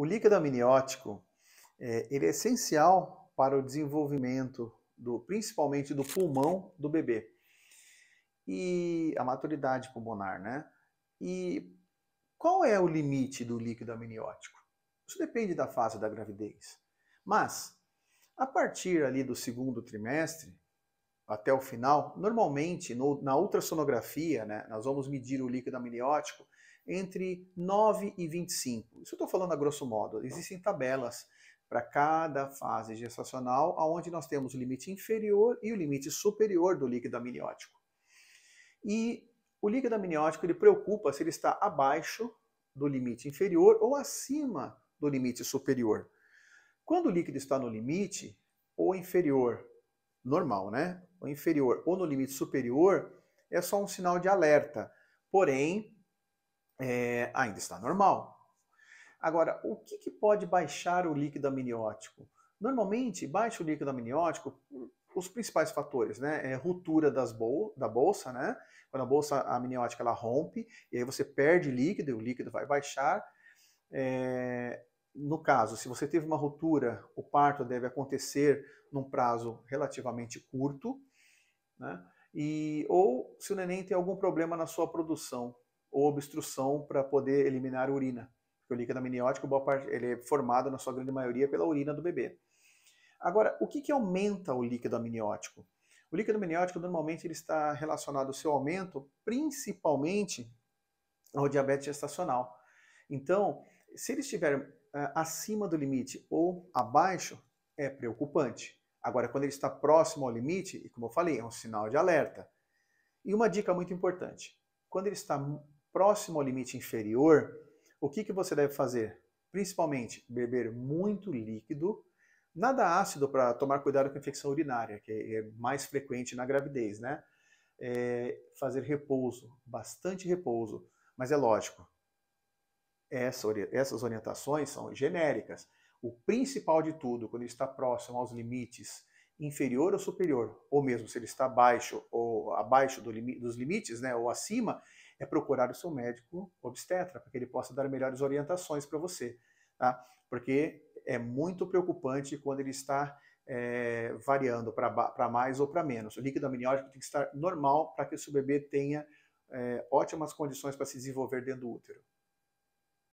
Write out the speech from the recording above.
O líquido amniótico é, ele é essencial para o desenvolvimento, do, principalmente do pulmão do bebê e a maturidade pulmonar, né? E qual é o limite do líquido amniótico? Isso depende da fase da gravidez. Mas a partir ali do segundo trimestre até o final, normalmente no, na ultrassonografia, né, nós vamos medir o líquido amniótico entre 9 e 25. Isso eu estou falando a grosso modo. Existem tabelas para cada fase gestacional, onde nós temos o limite inferior e o limite superior do líquido amniótico. E o líquido amniótico ele preocupa se ele está abaixo do limite inferior ou acima do limite superior. Quando o líquido está no limite ou inferior, normal, né? Ou inferior ou no limite superior, é só um sinal de alerta. Porém, é, ainda está normal. Agora, o que, que, pode baixar o líquido amniótico? Normalmente, baixa o líquido amniótico os principais fatores, né? É ruptura das bol da bolsa, né? Quando a bolsa amniótica ela rompe, e aí você perde líquido e o líquido vai baixar. É... No caso, se você teve uma ruptura, o parto deve acontecer num prazo relativamente curto, né? E, ou se o neném tem algum problema na sua produção, ou obstrução para poder eliminar a urina. Porque o líquido amniótico, boa parte, ele é formado, na sua grande maioria, pela urina do bebê. Agora, o que, que aumenta o líquido amniótico? O líquido amniótico, normalmente, ele está relacionado ao seu aumento, principalmente, ao diabetes gestacional. Então, se ele estiver uh, acima do limite ou abaixo, é preocupante. Agora, quando ele está próximo ao limite, e como eu falei, é um sinal de alerta. E uma dica muito importante: quando ele está próximo ao limite inferior, o que, que você deve fazer? Principalmente beber muito líquido, nada ácido para tomar cuidado com a infecção urinária, que é, é mais frequente na gravidez, né? É fazer repouso, bastante repouso. Mas é lógico, essa, essas orientações são genéricas. O principal de tudo, quando está próximo aos limites inferior ou superior, ou mesmo se ele está abaixo ou abaixo do dos limites, né, ou acima, é procurar o seu médico obstetra, para que ele possa dar melhores orientações para você. Tá? Porque é muito preocupante quando ele está é, variando para mais ou para menos. O líquido amniótico tem que estar normal para que o seu bebê tenha é, ótimas condições para se desenvolver dentro do útero.